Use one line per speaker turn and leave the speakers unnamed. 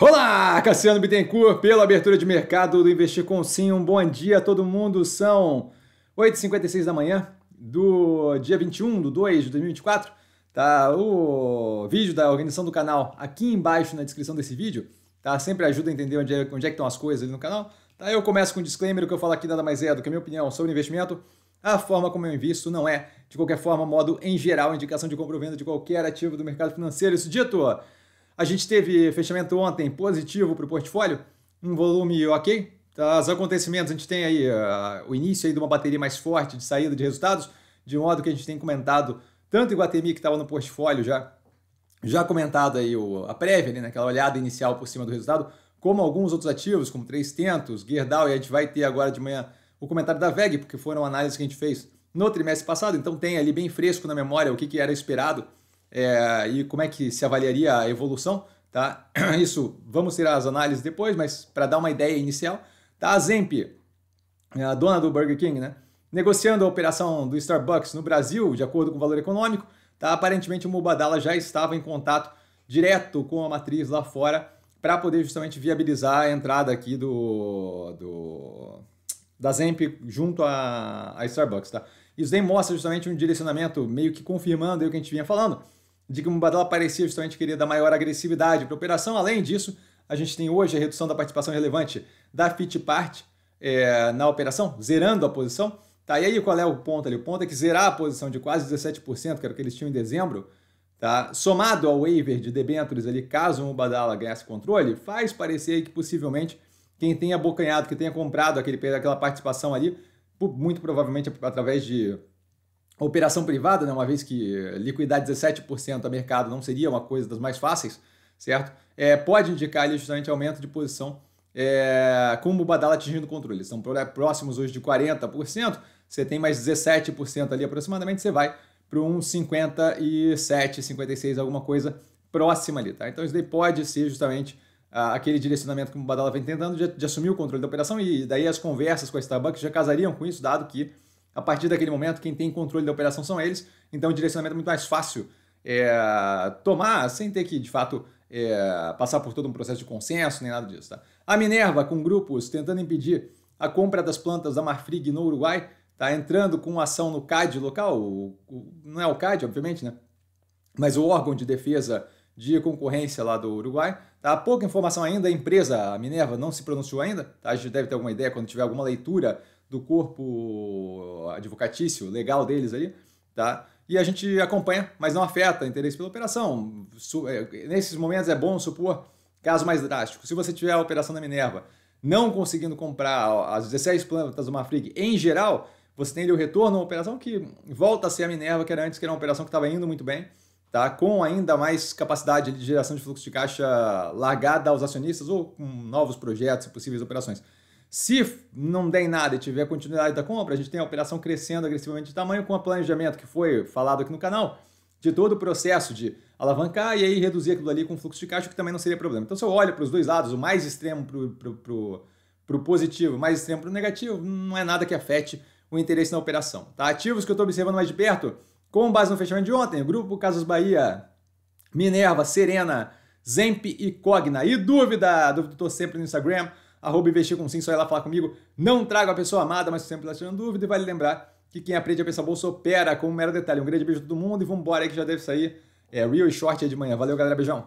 Olá, Cassiano Bittencourt, pela abertura de mercado do Investir com Sim. Um bom dia a todo mundo. São 8h56 da manhã do dia 21 de 2 de 2024. Tá o vídeo da organização do canal aqui embaixo na descrição desse vídeo. Tá? Sempre ajuda a entender onde é, onde é que estão as coisas ali no canal. Tá? Eu começo com um disclaimer, o que eu falo aqui nada mais é do que a minha opinião sobre investimento. A forma como eu invisto não é, de qualquer forma, modo em geral, indicação de compra ou venda de qualquer ativo do mercado financeiro. Isso dito, a gente teve fechamento ontem positivo para o portfólio, um volume ok. Tá? Os acontecimentos, a gente tem aí uh, o início aí de uma bateria mais forte de saída de resultados, de modo que a gente tem comentado tanto o Iguatemi que estava no portfólio já, já comentado aí o, a prévia, né, aquela olhada inicial por cima do resultado, como alguns outros ativos, como Três Tentos, Gerdau, e a gente vai ter agora de manhã o comentário da VEG, porque foram análises que a gente fez no trimestre passado, então tem ali bem fresco na memória o que, que era esperado é, e como é que se avaliaria a evolução. Tá? Isso, vamos tirar as análises depois, mas para dar uma ideia inicial, tá? a Zemp, é a dona do Burger King, né? negociando a operação do Starbucks no Brasil, de acordo com o valor econômico, tá? aparentemente o Mubadala já estava em contato direto com a matriz lá fora para poder justamente viabilizar a entrada aqui do, do da Zemp junto à, a Starbucks, tá? Isso daí mostra justamente um direcionamento meio que confirmando o que a gente vinha falando, o Mubadala parecia justamente querer dar maior agressividade para a operação. Além disso, a gente tem hoje a redução da participação relevante da Fit Part é, na operação, zerando a posição. Tá, e aí qual é o ponto ali? O ponto é que zerar a posição de quase 17%, que era o que eles tinham em dezembro, tá? somado ao waiver de debêntures ali, caso o Mubadala ganhasse controle, faz parecer que possivelmente quem tenha abocanhado, que tenha comprado aquele, aquela participação ali, muito provavelmente através de operação privada, né, uma vez que liquidar 17% a mercado não seria uma coisa das mais fáceis, certo? É, pode indicar ali justamente aumento de posição é, com o Badala atingindo o controle. Estão é, próximos hoje de 40%, você tem mais 17% ali aproximadamente, você vai para um 57, 56, alguma coisa próxima ali, tá? Então isso daí pode ser justamente ah, aquele direcionamento que o Badala vem tentando de, de assumir o controle da operação e daí as conversas com a Starbucks já casariam com isso, dado que a partir daquele momento, quem tem controle da operação são eles, então o direcionamento é muito mais fácil é, tomar sem ter que, de fato, é, passar por todo um processo de consenso, nem nada disso. Tá? A Minerva, com grupos tentando impedir a compra das plantas da Marfrig no Uruguai, tá entrando com ação no CAD local, o, o, não é o CAD, obviamente, né? mas o órgão de defesa de concorrência lá do Uruguai. Tá? Pouca informação ainda, a empresa, a Minerva, não se pronunciou ainda. Tá? A gente deve ter alguma ideia quando tiver alguma leitura do corpo advocatício legal deles ali, tá? E a gente acompanha, mas não afeta interesse pela operação. É, nesses momentos é bom supor caso mais drástico. Se você tiver a operação da Minerva não conseguindo comprar as 16 plantas do Mafrig em geral, você tem ali o retorno, uma operação que volta a ser a Minerva, que era antes, que era uma operação que estava indo muito bem, tá? com ainda mais capacidade de geração de fluxo de caixa largada aos acionistas ou com novos projetos e possíveis operações. Se não der em nada e tiver continuidade da compra, a gente tem a operação crescendo agressivamente de tamanho com o planejamento que foi falado aqui no canal, de todo o processo de alavancar e aí reduzir aquilo ali com fluxo de caixa, que também não seria problema. Então, se eu olho para os dois lados, o mais extremo para o positivo, o mais extremo para o negativo, não é nada que afete o interesse na operação. Tá? Ativos que eu estou observando mais de perto, com base no fechamento de ontem, Grupo Casas Bahia, Minerva, Serena, Zemp e Cogna. E dúvida, dúvida estou sempre no Instagram, arroba investir com sim, só ir lá falar comigo. Não trago a pessoa amada, mas sempre está tirando dúvida. E vale lembrar que quem aprende a pensar bolsa opera com um mero detalhe. Um grande beijo a todo mundo e vambora embora que já deve sair. É real e short aí de manhã. Valeu, galera. Beijão.